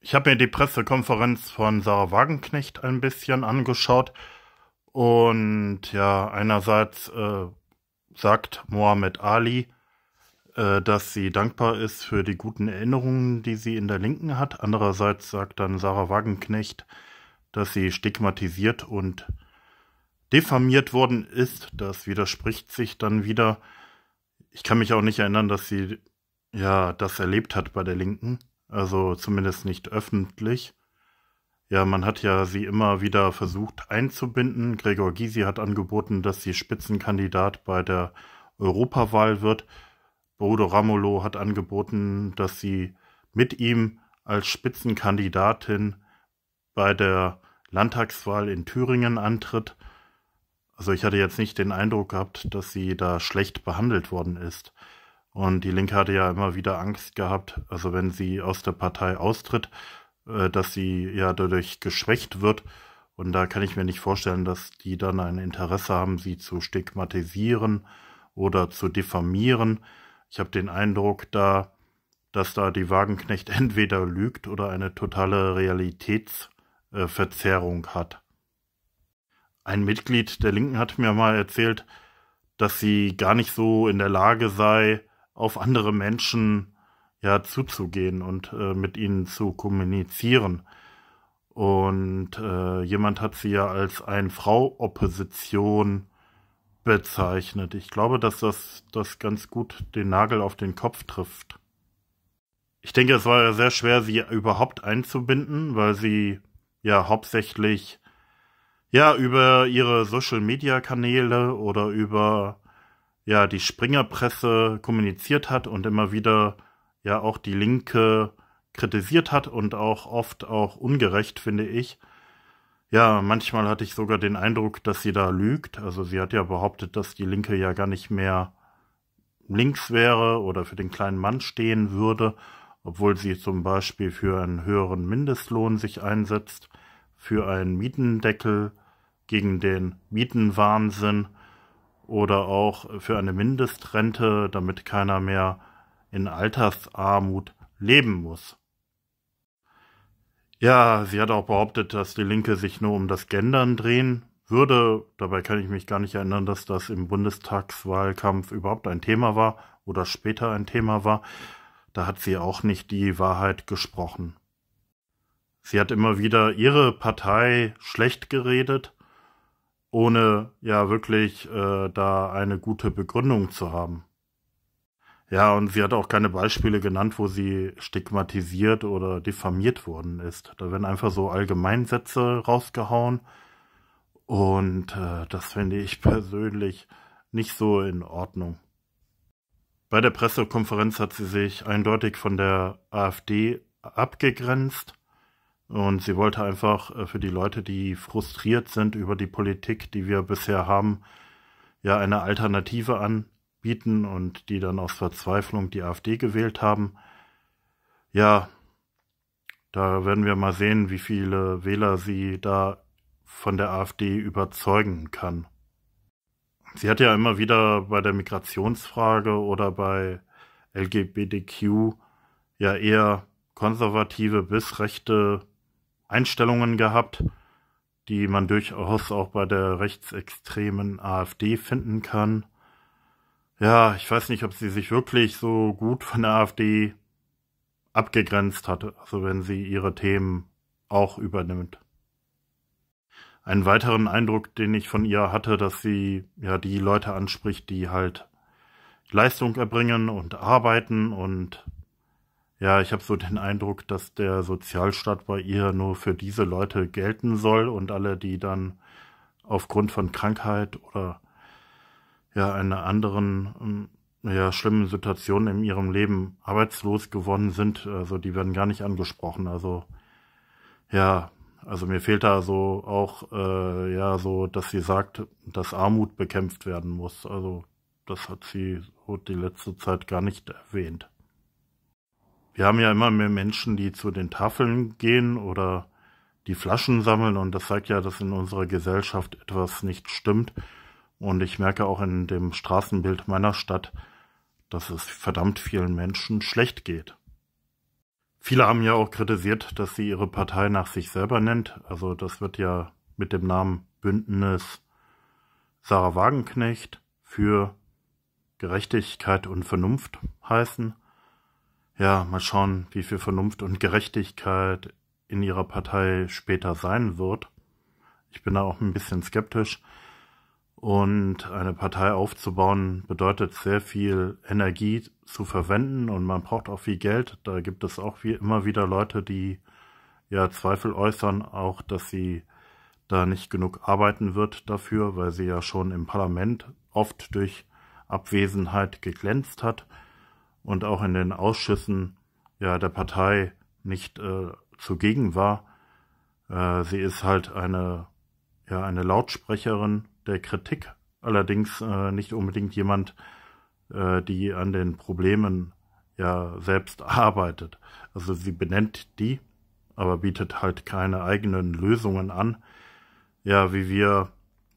ich habe mir die Pressekonferenz von Sarah Wagenknecht ein bisschen angeschaut. Und ja, einerseits äh, sagt Mohammed Ali, äh, dass sie dankbar ist für die guten Erinnerungen, die sie in der Linken hat. Andererseits sagt dann Sarah Wagenknecht, dass sie stigmatisiert und diffamiert worden ist. Das widerspricht sich dann wieder. Ich kann mich auch nicht erinnern, dass sie ja das erlebt hat bei der Linken. Also zumindest nicht öffentlich. Ja, man hat ja sie immer wieder versucht einzubinden. Gregor Gysi hat angeboten, dass sie Spitzenkandidat bei der Europawahl wird. Bodo Ramolo hat angeboten, dass sie mit ihm als Spitzenkandidatin bei der Landtagswahl in Thüringen antritt. Also ich hatte jetzt nicht den Eindruck gehabt, dass sie da schlecht behandelt worden ist. Und die Linke hatte ja immer wieder Angst gehabt, also wenn sie aus der Partei austritt, äh, dass sie ja dadurch geschwächt wird. Und da kann ich mir nicht vorstellen, dass die dann ein Interesse haben, sie zu stigmatisieren oder zu diffamieren. Ich habe den Eindruck da, dass da die Wagenknecht entweder lügt oder eine totale Realitätsverzerrung hat. Ein Mitglied der Linken hat mir mal erzählt, dass sie gar nicht so in der Lage sei, auf andere Menschen ja zuzugehen und äh, mit ihnen zu kommunizieren. Und äh, jemand hat sie ja als ein Frau-Opposition bezeichnet. Ich glaube, dass das, das ganz gut den Nagel auf den Kopf trifft. Ich denke, es war ja sehr schwer, sie überhaupt einzubinden, weil sie ja hauptsächlich ja über ihre Social Media Kanäle oder über ja die Springerpresse kommuniziert hat und immer wieder ja auch die Linke kritisiert hat und auch oft auch ungerecht, finde ich. Ja, manchmal hatte ich sogar den Eindruck, dass sie da lügt. Also sie hat ja behauptet, dass die Linke ja gar nicht mehr links wäre oder für den kleinen Mann stehen würde, obwohl sie zum Beispiel für einen höheren Mindestlohn sich einsetzt, für einen Mietendeckel, gegen den Mietenwahnsinn oder auch für eine Mindestrente, damit keiner mehr in Altersarmut leben muss. Ja, sie hat auch behauptet, dass die Linke sich nur um das Gendern drehen würde. Dabei kann ich mich gar nicht erinnern, dass das im Bundestagswahlkampf überhaupt ein Thema war oder später ein Thema war. Da hat sie auch nicht die Wahrheit gesprochen. Sie hat immer wieder ihre Partei schlecht geredet ohne ja wirklich äh, da eine gute Begründung zu haben. Ja, und sie hat auch keine Beispiele genannt, wo sie stigmatisiert oder diffamiert worden ist. Da werden einfach so Allgemeinsätze rausgehauen. Und äh, das finde ich persönlich nicht so in Ordnung. Bei der Pressekonferenz hat sie sich eindeutig von der AfD abgegrenzt und sie wollte einfach äh, für die Leute, die frustriert sind über die Politik, die wir bisher haben, ja eine Alternative anbieten und die dann aus Verzweiflung die AfD gewählt haben. Ja, da werden wir mal sehen, wie viele Wähler sie da von der AfD überzeugen kann. Sie hat ja immer wieder bei der Migrationsfrage oder bei LGBTQ ja eher konservative bis rechte Einstellungen gehabt, die man durchaus auch bei der rechtsextremen AfD finden kann. Ja, ich weiß nicht, ob sie sich wirklich so gut von der AfD abgegrenzt hatte, also wenn sie ihre Themen auch übernimmt. Einen weiteren Eindruck, den ich von ihr hatte, dass sie ja die Leute anspricht, die halt Leistung erbringen und arbeiten und ja, ich habe so den Eindruck, dass der Sozialstaat bei ihr nur für diese Leute gelten soll und alle, die dann aufgrund von Krankheit oder ja einer anderen ähm, ja schlimmen Situation in ihrem Leben arbeitslos geworden sind, also die werden gar nicht angesprochen. Also ja, also mir fehlt da so auch äh, ja so, dass sie sagt, dass Armut bekämpft werden muss. Also das hat sie so die letzte Zeit gar nicht erwähnt wir haben ja immer mehr Menschen, die zu den Tafeln gehen oder die Flaschen sammeln und das zeigt ja, dass in unserer Gesellschaft etwas nicht stimmt. Und ich merke auch in dem Straßenbild meiner Stadt, dass es verdammt vielen Menschen schlecht geht. Viele haben ja auch kritisiert, dass sie ihre Partei nach sich selber nennt. Also das wird ja mit dem Namen Bündnis Sarah Wagenknecht für Gerechtigkeit und Vernunft heißen. Ja, mal schauen, wie viel Vernunft und Gerechtigkeit in ihrer Partei später sein wird. Ich bin da auch ein bisschen skeptisch. Und eine Partei aufzubauen bedeutet sehr viel Energie zu verwenden und man braucht auch viel Geld. Da gibt es auch wie immer wieder Leute, die ja Zweifel äußern, auch dass sie da nicht genug arbeiten wird dafür, weil sie ja schon im Parlament oft durch Abwesenheit geglänzt hat und auch in den Ausschüssen ja der Partei nicht äh, zugegen war. Äh, sie ist halt eine ja eine Lautsprecherin der Kritik, allerdings äh, nicht unbedingt jemand, äh, die an den Problemen ja selbst arbeitet. Also sie benennt die, aber bietet halt keine eigenen Lösungen an. Ja, wie wir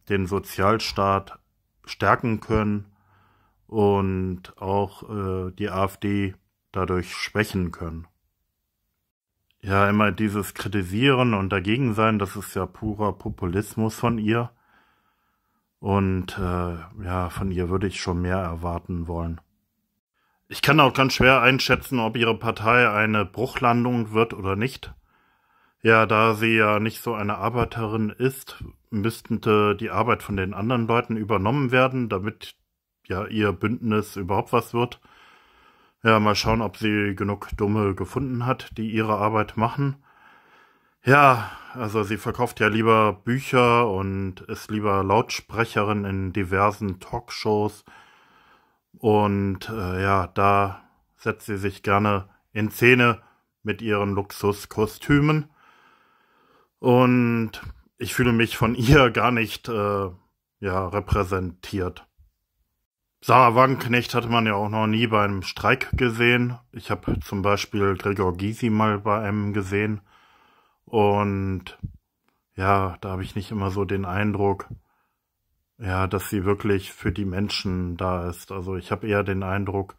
den Sozialstaat stärken können, und auch äh, die AfD dadurch schwächen können. Ja, immer dieses Kritisieren und dagegen sein, das ist ja purer Populismus von ihr. Und äh, ja, von ihr würde ich schon mehr erwarten wollen. Ich kann auch ganz schwer einschätzen, ob ihre Partei eine Bruchlandung wird oder nicht. Ja, da sie ja nicht so eine Arbeiterin ist, müsste äh, die Arbeit von den anderen Leuten übernommen werden, damit ja ihr Bündnis überhaupt was wird. Ja, mal schauen, ob sie genug Dumme gefunden hat, die ihre Arbeit machen. Ja, also sie verkauft ja lieber Bücher und ist lieber Lautsprecherin in diversen Talkshows. Und äh, ja, da setzt sie sich gerne in Szene mit ihren Luxuskostümen. Und ich fühle mich von ihr gar nicht äh, ja, repräsentiert. Sarah Wagenknecht hatte man ja auch noch nie bei einem Streik gesehen. Ich habe zum Beispiel Gregor Gysi mal bei einem gesehen. Und ja, da habe ich nicht immer so den Eindruck, ja, dass sie wirklich für die Menschen da ist. Also ich habe eher den Eindruck,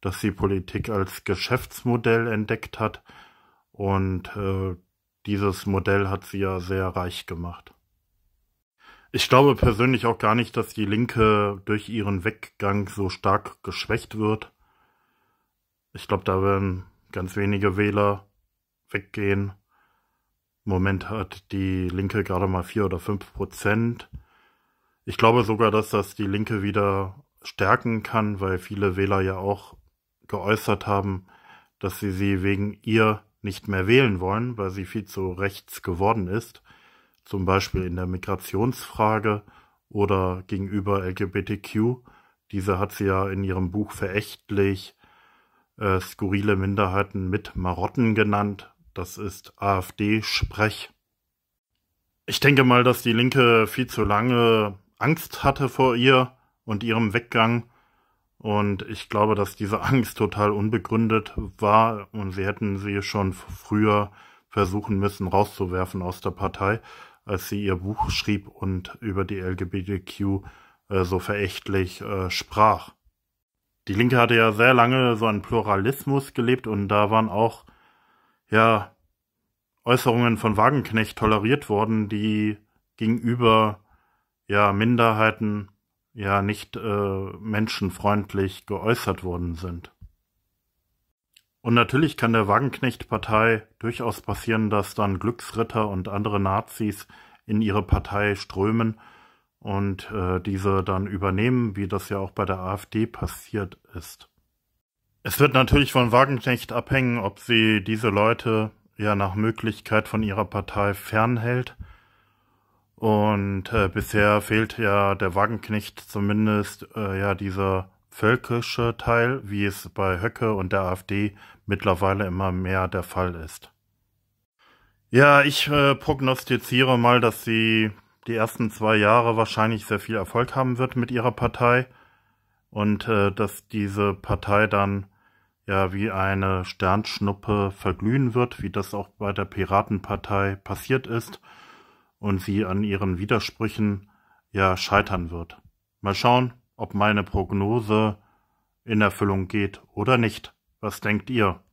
dass sie Politik als Geschäftsmodell entdeckt hat. Und äh, dieses Modell hat sie ja sehr reich gemacht. Ich glaube persönlich auch gar nicht, dass die Linke durch ihren Weggang so stark geschwächt wird. Ich glaube, da werden ganz wenige Wähler weggehen. Im Moment hat die Linke gerade mal vier oder fünf Prozent. Ich glaube sogar, dass das die Linke wieder stärken kann, weil viele Wähler ja auch geäußert haben, dass sie sie wegen ihr nicht mehr wählen wollen, weil sie viel zu rechts geworden ist zum Beispiel in der Migrationsfrage oder gegenüber LGBTQ. Diese hat sie ja in ihrem Buch verächtlich äh, skurrile Minderheiten mit Marotten genannt. Das ist AfD-Sprech. Ich denke mal, dass die Linke viel zu lange Angst hatte vor ihr und ihrem Weggang. Und ich glaube, dass diese Angst total unbegründet war und sie hätten sie schon früher versuchen müssen rauszuwerfen aus der Partei als sie ihr Buch schrieb und über die LGBTQ äh, so verächtlich äh, sprach. Die Linke hatte ja sehr lange so einen Pluralismus gelebt und da waren auch ja Äußerungen von Wagenknecht toleriert worden, die gegenüber ja Minderheiten ja nicht äh, menschenfreundlich geäußert worden sind. Und natürlich kann der Wagenknecht-Partei durchaus passieren, dass dann Glücksritter und andere Nazis in ihre Partei strömen und äh, diese dann übernehmen, wie das ja auch bei der AfD passiert ist. Es wird natürlich von Wagenknecht abhängen, ob sie diese Leute ja nach Möglichkeit von ihrer Partei fernhält. Und äh, bisher fehlt ja der Wagenknecht zumindest äh, ja dieser völkische Teil, wie es bei Höcke und der AfD mittlerweile immer mehr der Fall ist. Ja, ich äh, prognostiziere mal, dass sie die ersten zwei Jahre wahrscheinlich sehr viel Erfolg haben wird mit ihrer Partei und äh, dass diese Partei dann ja wie eine Sternschnuppe verglühen wird, wie das auch bei der Piratenpartei passiert ist und sie an ihren Widersprüchen ja scheitern wird. Mal schauen, ob meine Prognose in Erfüllung geht oder nicht. Was denkt ihr?